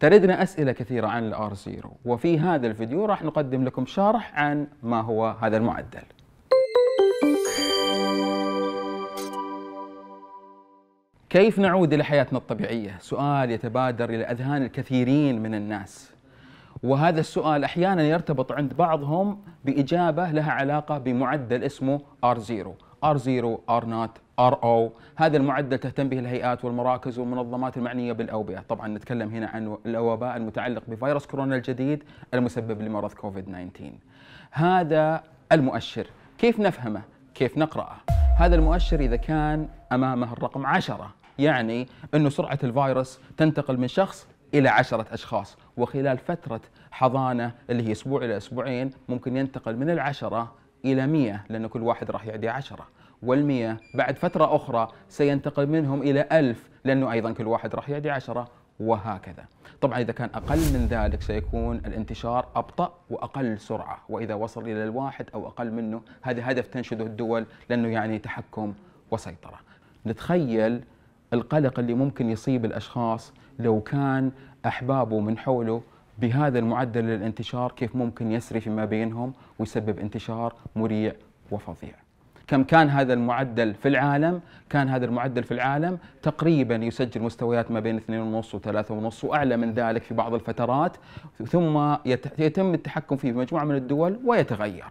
تردنا أسئلة كثيرة عن الآر زيرو وفي هذا الفيديو راح نقدم لكم شرح عن ما هو هذا المعدل كيف نعود إلى حياتنا الطبيعية؟ سؤال يتبادر إلى أذهان الكثيرين من الناس وهذا السؤال أحيانا يرتبط عند بعضهم بإجابة لها علاقة بمعدل اسمه ار زيرو R0 R0 RO هذا المعدل تهتم به الهيئات والمراكز والمنظمات المعنية بالأوبئة طبعا نتكلم هنا عن الوباء المتعلق بفيروس كورونا الجديد المسبب لمرض كوفيد-19 هذا المؤشر كيف نفهمه؟ كيف نقرأه؟ هذا المؤشر إذا كان أمامه الرقم 10 يعني أنه سرعة الفيروس تنتقل من شخص إلى عشرة أشخاص وخلال فترة حضانة اللي هي أسبوع إلى أسبوعين ممكن ينتقل من العشرة إلى 100 لأن كل واحد راح يعدي 10 والمية بعد فترة أخرى سينتقل منهم إلى ألف لأنه أيضا كل واحد راح يعدي عشرة وهكذا طبعا إذا كان أقل من ذلك سيكون الانتشار أبطأ وأقل سرعة وإذا وصل إلى الواحد أو أقل منه هذا هدف تنشده الدول لأنه يعني تحكم وسيطرة نتخيل القلق اللي ممكن يصيب الأشخاص لو كان أحبابه من حوله بهذا المعدل للانتشار كيف ممكن يسري فيما بينهم ويسبب انتشار مريع وفظيع كم كان هذا المعدل في العالم كان هذا المعدل في العالم تقريبا يسجل مستويات ما بين 2.5 و3.5 وأعلى من ذلك في بعض الفترات ثم يتم التحكم فيه في مجموعة من الدول ويتغير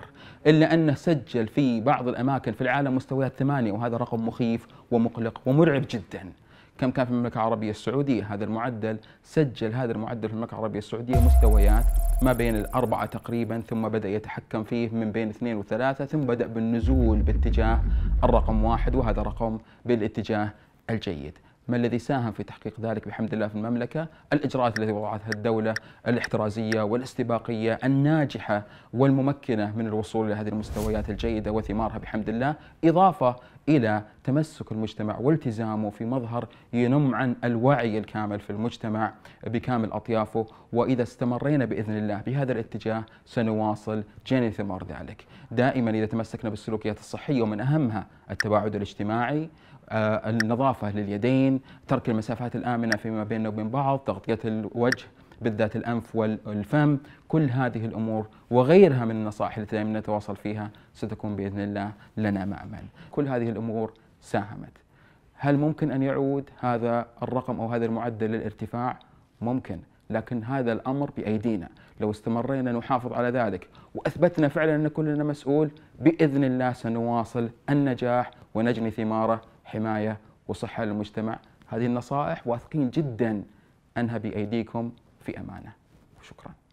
إلا أنه سجل في بعض الأماكن في العالم مستويات 8 وهذا رقم مخيف ومقلق ومرعب جداً كم كان في المملكة العربية السعودية هذا المعدل سجل هذا المعدل في المملكة العربية السعودية مستويات ما بين الأربعة تقريبا ثم بدأ يتحكم فيه من بين اثنين وثلاثة ثم بدأ بالنزول باتجاه الرقم واحد وهذا رقم بالاتجاه الجيد ما الذي ساهم في تحقيق ذلك بحمد الله في المملكة الإجراءات التي وضعتها الدولة الاحترازية والاستباقية الناجحة والممكنة من الوصول إلى هذه المستويات الجيدة وثمارها بحمد الله إضافة إلى تمسك المجتمع والتزامه في مظهر ينم عن الوعي الكامل في المجتمع بكامل أطيافه وإذا استمرينا بإذن الله بهذا الاتجاه سنواصل جني ثمار ذلك دائما إذا تمسكنا بالسلوكيات الصحية ومن أهمها التباعد الاجتماعي آه، النظافة لليدين ترك المسافات الآمنة فيما بيننا وبين بعض تغطية الوجه بالذات الأنف والفم كل هذه الأمور وغيرها من النصائح التي دائما نتواصل فيها ستكون بإذن الله لنا مأمن كل هذه الأمور ساهمت هل ممكن أن يعود هذا الرقم أو هذا المعدل للارتفاع؟ ممكن لكن هذا الأمر بأيدينا لو استمرينا نحافظ على ذلك وأثبتنا فعلا أن كلنا مسؤول بإذن الله سنواصل النجاح ونجني ثماره حماية وصحة للمجتمع هذه النصائح واثقين جدا أنها بأيديكم في أمانة وشكراً